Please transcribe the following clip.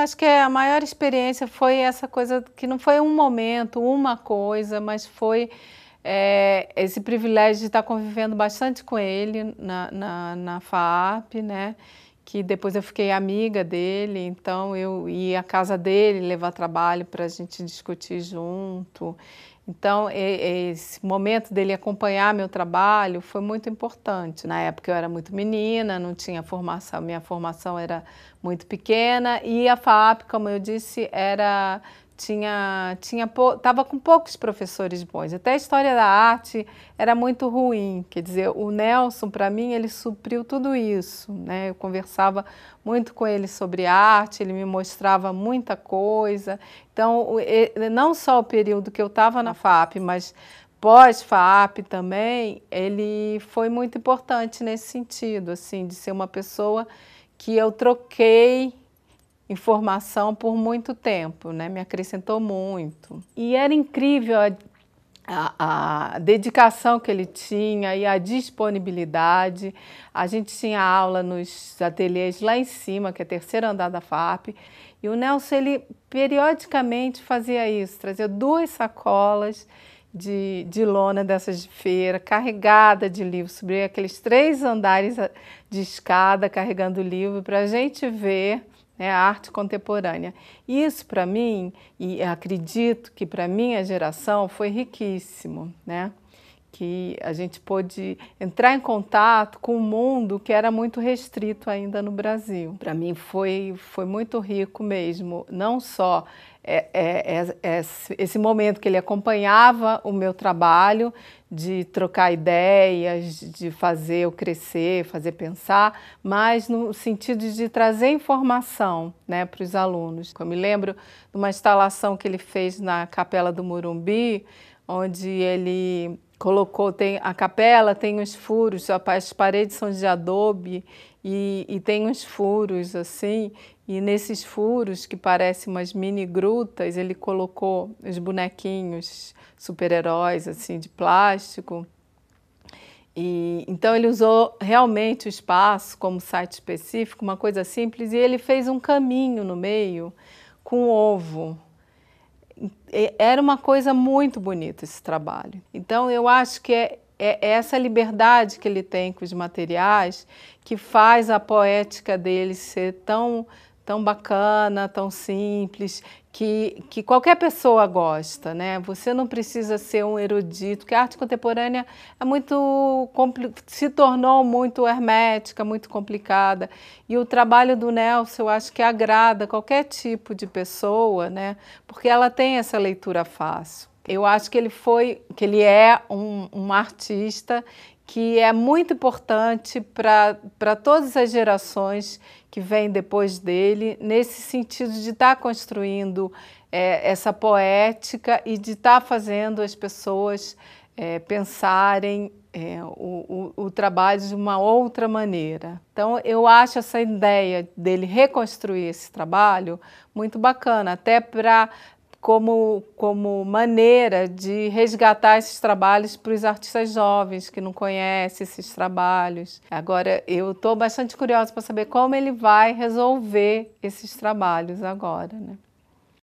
acho que é a maior experiência foi essa coisa que não foi um momento, uma coisa, mas foi é, esse privilégio de estar convivendo bastante com ele na, na, na né? Que depois eu fiquei amiga dele, então eu ia à casa dele levar trabalho para a gente discutir junto. Então, esse momento dele acompanhar meu trabalho foi muito importante. Na época eu era muito menina, não tinha formação, minha formação era muito pequena e a FAP, como eu disse, era tinha, tinha tava com poucos professores bons. Até a história da arte era muito ruim, quer dizer, o Nelson para mim ele supriu tudo isso, né? Eu conversava muito com ele sobre arte, ele me mostrava muita coisa. Então, não só o período que eu estava na FAP, mas pós-FAP também, ele foi muito importante nesse sentido, assim, de ser uma pessoa que eu troquei informação por muito tempo, né? me acrescentou muito. E era incrível a, a, a, dedicação que ele tinha e a disponibilidade. A gente tinha aula nos ateliês lá em cima, que é terceiro andar da FAP, e o Nelson ele periodicamente fazia isso, trazia duas sacolas de, de, lona dessas de feira, carregada de livros, subia aqueles três andares de escada carregando livro para a gente ver né, a arte contemporânea. Isso para mim, e acredito que para minha geração, foi riquíssimo. Né? que a gente pôde entrar em contato com um mundo que era muito restrito ainda no Brasil. Para mim foi, foi muito rico mesmo, não só é, é, é, é esse momento que ele acompanhava o meu trabalho de trocar ideias, de fazer eu crescer, fazer pensar, mas no sentido de trazer informação né, para os alunos. Eu me lembro de uma instalação que ele fez na Capela do Murumbi, onde ele colocou tem a capela tem uns furos, as paredes são de adobe e, e tem uns furos assim e nesses furos que parecem umas mini grutas ele colocou os bonequinhos super-heróis assim de plástico e, então ele usou realmente o espaço como site específico, uma coisa simples, e ele fez um caminho no meio com ovo era uma coisa muito bonita esse trabalho. Então eu acho que é, é, é essa liberdade que ele tem com os materiais que faz a poética dele ser tão tão bacana, tão simples, que, que qualquer pessoa gosta, né? Você não precisa ser um erudito, que a arte contemporânea é muito se tornou muito hermética, muito complicada. E o trabalho do Nelson, eu acho que agrada qualquer tipo de pessoa, né? Porque ela tem essa leitura fácil. Eu acho que ele foi, que ele é um, um artista que é muito importante para todas as gerações que vêm depois dele, nesse sentido de estar tá construindo é, essa poética e de estar tá fazendo as pessoas é, pensarem é, o, o, o, trabalho de uma outra maneira. Então, eu acho essa ideia dele reconstruir esse trabalho muito bacana, até para como, como maneira de resgatar esses trabalhos para os artistas jovens que não conhecem esses trabalhos. Agora, eu estou bastante curiosa para saber como ele vai resolver esses trabalhos agora. Né?